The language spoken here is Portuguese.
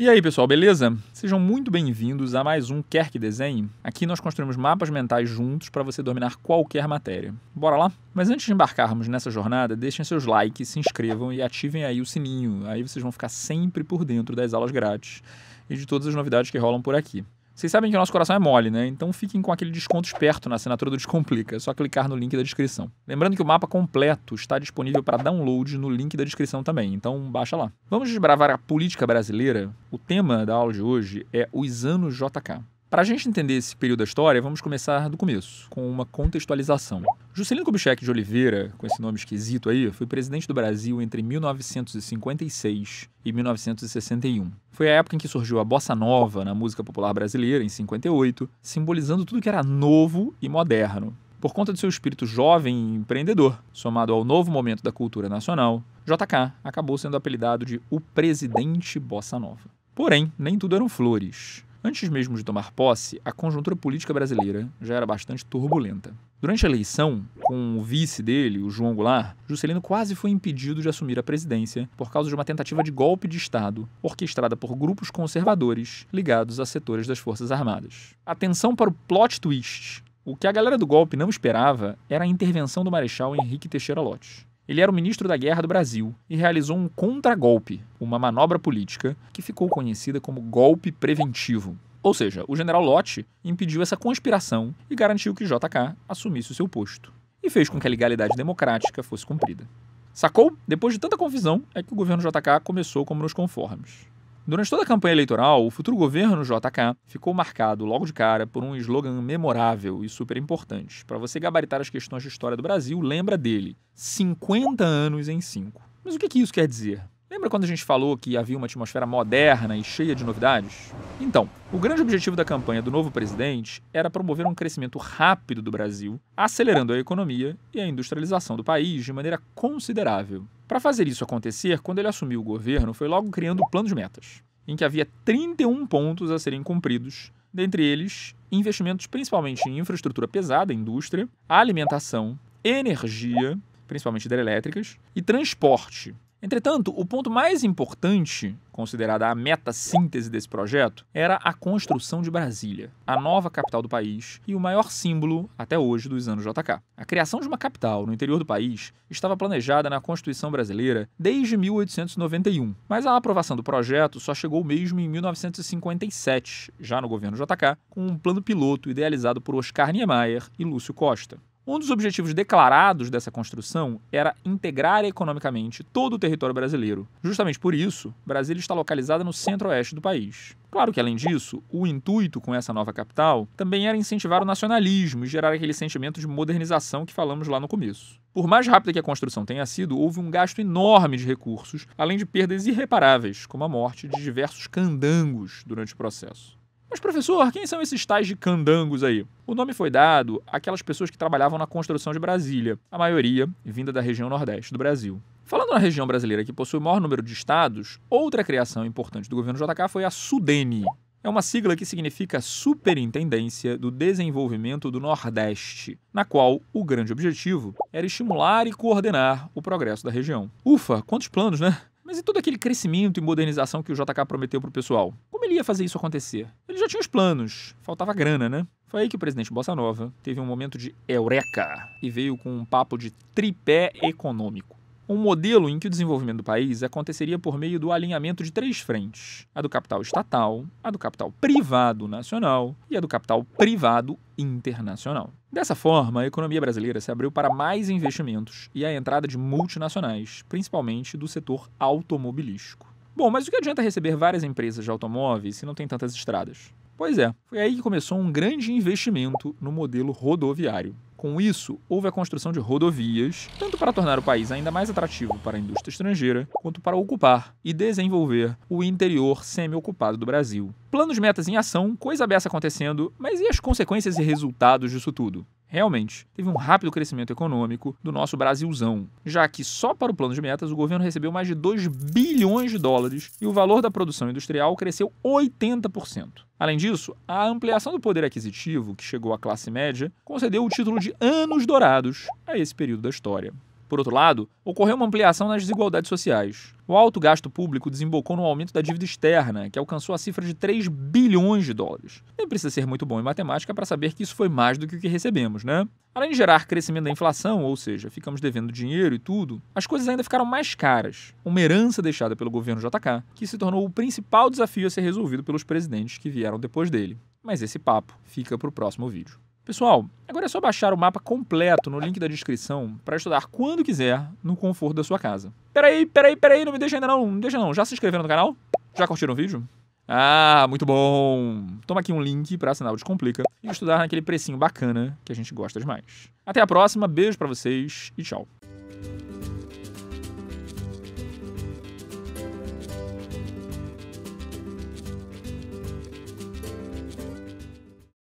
E aí, pessoal, beleza? Sejam muito bem-vindos a mais um Quer que Desenhe. Aqui nós construímos mapas mentais juntos para você dominar qualquer matéria. Bora lá? Mas antes de embarcarmos nessa jornada, deixem seus likes, se inscrevam e ativem aí o sininho. Aí vocês vão ficar sempre por dentro das aulas grátis e de todas as novidades que rolam por aqui. Vocês sabem que o nosso coração é mole, né? Então fiquem com aquele desconto esperto na assinatura do Descomplica. É só clicar no link da descrição. Lembrando que o mapa completo está disponível para download no link da descrição também, então baixa lá. Vamos desbravar a política brasileira? O tema da aula de hoje é os anos JK. Para a gente entender esse período da história, vamos começar do começo, com uma contextualização. Juscelino Kubitschek de Oliveira, com esse nome esquisito aí, foi presidente do Brasil entre 1956 e 1961. Foi a época em que surgiu a bossa nova na música popular brasileira, em 58, simbolizando tudo que era novo e moderno. Por conta do seu espírito jovem e empreendedor, somado ao novo momento da cultura nacional, JK acabou sendo apelidado de o presidente bossa nova. Porém, nem tudo eram flores. Antes mesmo de tomar posse, a conjuntura política brasileira já era bastante turbulenta. Durante a eleição, com o vice dele, o João Goulart, Juscelino quase foi impedido de assumir a presidência por causa de uma tentativa de golpe de Estado orquestrada por grupos conservadores ligados a setores das Forças Armadas. Atenção para o plot twist. O que a galera do golpe não esperava era a intervenção do Marechal Henrique Teixeira Lopes. Ele era o ministro da Guerra do Brasil e realizou um contragolpe, uma manobra política, que ficou conhecida como golpe preventivo. Ou seja, o general Lott impediu essa conspiração e garantiu que JK assumisse o seu posto. E fez com que a legalidade democrática fosse cumprida. Sacou? Depois de tanta confusão, é que o governo JK começou como nos conformes. Durante toda a campanha eleitoral, o futuro governo JK ficou marcado logo de cara por um slogan memorável e super importante. Para você gabaritar as questões de história do Brasil, lembra dele: 50 anos em 5. Mas o que, que isso quer dizer? Lembra quando a gente falou que havia uma atmosfera moderna e cheia de novidades? Então, o grande objetivo da campanha do novo presidente era promover um crescimento rápido do Brasil, acelerando a economia e a industrialização do país de maneira considerável. Para fazer isso acontecer, quando ele assumiu o governo, foi logo criando o plano de metas em que havia 31 pontos a serem cumpridos, dentre eles investimentos principalmente em infraestrutura pesada, indústria, alimentação, energia, principalmente hidrelétricas, e transporte, Entretanto, o ponto mais importante, considerada a meta síntese desse projeto, era a construção de Brasília, a nova capital do país e o maior símbolo até hoje dos anos JK. A criação de uma capital no interior do país estava planejada na Constituição brasileira desde 1891, mas a aprovação do projeto só chegou mesmo em 1957, já no governo JK, com um plano piloto idealizado por Oscar Niemeyer e Lúcio Costa. Um dos objetivos declarados dessa construção era integrar economicamente todo o território brasileiro. Justamente por isso, Brasília está localizada no centro-oeste do país. Claro que, além disso, o intuito com essa nova capital também era incentivar o nacionalismo e gerar aquele sentimento de modernização que falamos lá no começo. Por mais rápida que a construção tenha sido, houve um gasto enorme de recursos, além de perdas irreparáveis, como a morte de diversos candangos durante o processo. Mas, professor, quem são esses tais de candangos aí? O nome foi dado àquelas pessoas que trabalhavam na construção de Brasília, a maioria vinda da região nordeste do Brasil. Falando na região brasileira que possui o maior número de estados, outra criação importante do governo JK foi a SUDENE. É uma sigla que significa Superintendência do Desenvolvimento do Nordeste, na qual o grande objetivo era estimular e coordenar o progresso da região. Ufa, quantos planos, né? Mas e todo aquele crescimento e modernização que o JK prometeu para o pessoal? Como ele ia fazer isso acontecer? ele já tinha os planos, faltava grana, né? Foi aí que o presidente Bossa Nova teve um momento de eureka e veio com um papo de tripé econômico. Um modelo em que o desenvolvimento do país aconteceria por meio do alinhamento de três frentes: a do capital estatal, a do capital privado nacional e a do capital privado internacional. Dessa forma, a economia brasileira se abriu para mais investimentos e a entrada de multinacionais, principalmente do setor automobilístico. Bom, mas o que adianta receber várias empresas de automóveis se não tem tantas estradas? Pois é, foi aí que começou um grande investimento no modelo rodoviário. Com isso, houve a construção de rodovias, tanto para tornar o país ainda mais atrativo para a indústria estrangeira, quanto para ocupar e desenvolver o interior semi-ocupado do Brasil. Planos, metas em ação, coisa dessa acontecendo, mas e as consequências e resultados disso tudo? Realmente, teve um rápido crescimento econômico do nosso Brasilzão, já que só para o plano de metas o governo recebeu mais de 2 bilhões de dólares e o valor da produção industrial cresceu 80%. Além disso, a ampliação do poder aquisitivo, que chegou à classe média, concedeu o título de Anos Dourados a esse período da história. Por outro lado, ocorreu uma ampliação nas desigualdades sociais. O alto gasto público desembocou no aumento da dívida externa, que alcançou a cifra de 3 bilhões de dólares. Nem precisa ser muito bom em matemática para saber que isso foi mais do que o que recebemos, né? Além de gerar crescimento da inflação, ou seja, ficamos devendo dinheiro e tudo, as coisas ainda ficaram mais caras. Uma herança deixada pelo governo JK, que se tornou o principal desafio a ser resolvido pelos presidentes que vieram depois dele. Mas esse papo fica para o próximo vídeo. Pessoal, agora é só baixar o mapa completo no link da descrição para estudar quando quiser no conforto da sua casa. Peraí, peraí, peraí, não me deixa ainda não, não deixa não. Já se inscreveram no canal? Já curtiram o vídeo? Ah, muito bom! Toma aqui um link para assinar o Descomplica e estudar naquele precinho bacana que a gente gosta demais. Até a próxima, beijo para vocês e tchau!